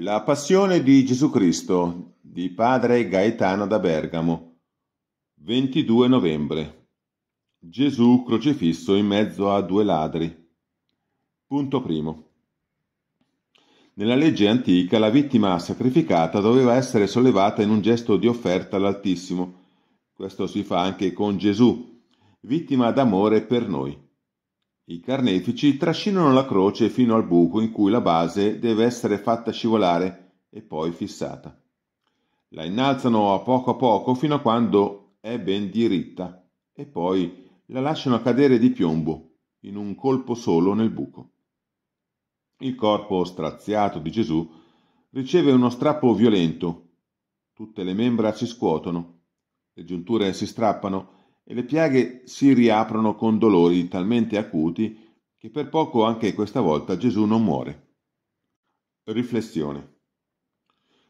La Passione di Gesù Cristo di Padre Gaetano da Bergamo 22 novembre Gesù crocifisso in mezzo a due ladri Punto primo Nella legge antica la vittima sacrificata doveva essere sollevata in un gesto di offerta all'Altissimo. Questo si fa anche con Gesù, vittima d'amore per noi. I carnefici trascinano la croce fino al buco in cui la base deve essere fatta scivolare e poi fissata. La innalzano a poco a poco fino a quando è ben diritta e poi la lasciano cadere di piombo in un colpo solo nel buco. Il corpo straziato di Gesù riceve uno strappo violento. Tutte le membra si scuotono, le giunture si strappano e le piaghe si riaprono con dolori talmente acuti che per poco anche questa volta Gesù non muore. Riflessione.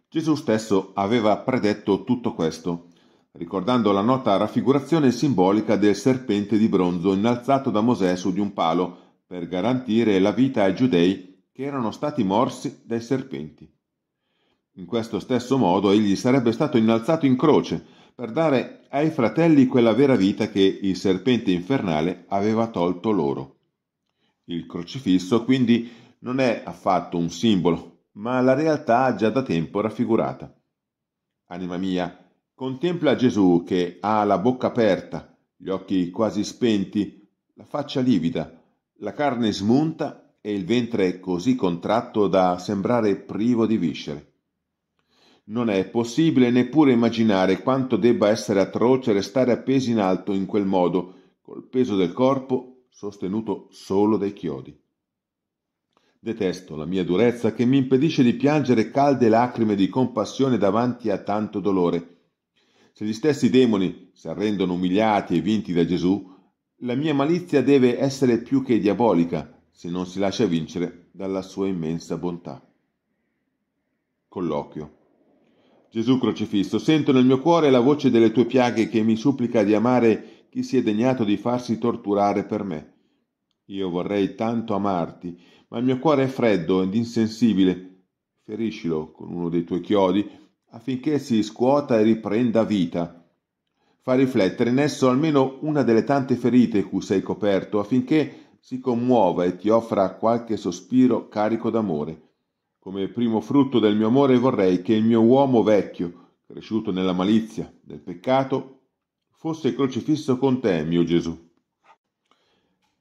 Gesù stesso aveva predetto tutto questo, ricordando la nota raffigurazione simbolica del serpente di bronzo innalzato da Mosè su di un palo per garantire la vita ai giudei che erano stati morsi dai serpenti. In questo stesso modo egli sarebbe stato innalzato in croce, per dare ai fratelli quella vera vita che il serpente infernale aveva tolto loro. Il crocifisso quindi non è affatto un simbolo, ma la realtà già da tempo raffigurata. Anima mia, contempla Gesù che ha la bocca aperta, gli occhi quasi spenti, la faccia livida, la carne smunta e il ventre così contratto da sembrare privo di viscere. Non è possibile neppure immaginare quanto debba essere atroce restare appesi in alto in quel modo, col peso del corpo sostenuto solo dai chiodi. Detesto la mia durezza che mi impedisce di piangere calde lacrime di compassione davanti a tanto dolore. Se gli stessi demoni si arrendono umiliati e vinti da Gesù, la mia malizia deve essere più che diabolica se non si lascia vincere dalla sua immensa bontà. Colloquio Gesù crocifisso, sento nel mio cuore la voce delle tue piaghe che mi supplica di amare chi si è degnato di farsi torturare per me. Io vorrei tanto amarti, ma il mio cuore è freddo ed insensibile. Feriscilo con uno dei tuoi chiodi affinché si scuota e riprenda vita. Fa riflettere in esso almeno una delle tante ferite cui sei coperto affinché si commuova e ti offra qualche sospiro carico d'amore. Come primo frutto del mio amore vorrei che il mio uomo vecchio, cresciuto nella malizia del peccato, fosse crocifisso con te, mio Gesù.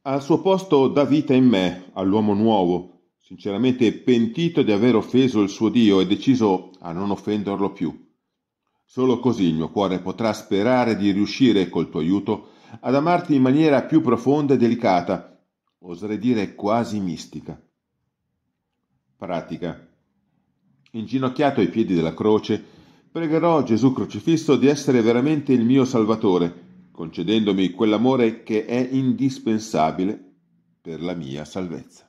Al suo posto dà vita in me all'uomo nuovo, sinceramente pentito di aver offeso il suo Dio e deciso a non offenderlo più. Solo così il mio cuore potrà sperare di riuscire, col tuo aiuto, ad amarti in maniera più profonda e delicata, oserei dire quasi mistica. Pratica. Inginocchiato ai piedi della croce, pregherò Gesù crocifisso di essere veramente il mio Salvatore, concedendomi quell'amore che è indispensabile per la mia salvezza.